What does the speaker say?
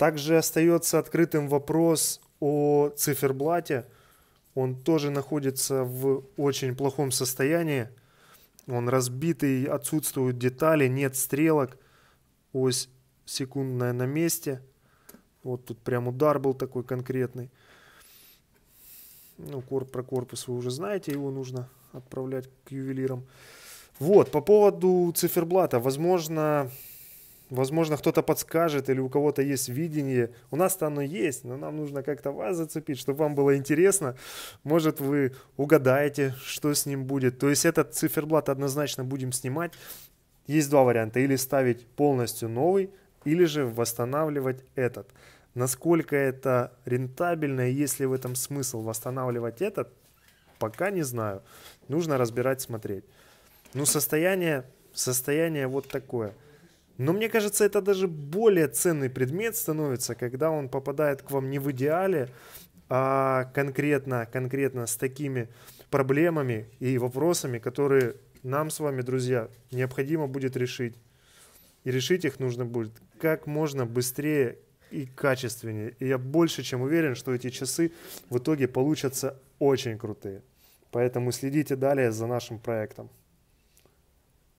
Также остается открытым вопрос о циферблате. Он тоже находится в очень плохом состоянии. Он разбитый, отсутствуют детали, нет стрелок. Ось секундная на месте. Вот тут прям удар был такой конкретный. Ну, корп, про корпус вы уже знаете, его нужно отправлять к ювелирам. Вот, по поводу циферблата. Возможно, Возможно, кто-то подскажет или у кого-то есть видение. У нас-то оно есть, но нам нужно как-то вас зацепить, чтобы вам было интересно. Может, вы угадаете, что с ним будет. То есть этот циферблат однозначно будем снимать. Есть два варианта. Или ставить полностью новый, или же восстанавливать этот. Насколько это рентабельно и есть ли в этом смысл восстанавливать этот, пока не знаю. Нужно разбирать, смотреть. Ну, состояние, состояние вот такое – но мне кажется, это даже более ценный предмет становится, когда он попадает к вам не в идеале, а конкретно, конкретно с такими проблемами и вопросами, которые нам с вами, друзья, необходимо будет решить. И решить их нужно будет как можно быстрее и качественнее. И я больше чем уверен, что эти часы в итоге получатся очень крутые. Поэтому следите далее за нашим проектом.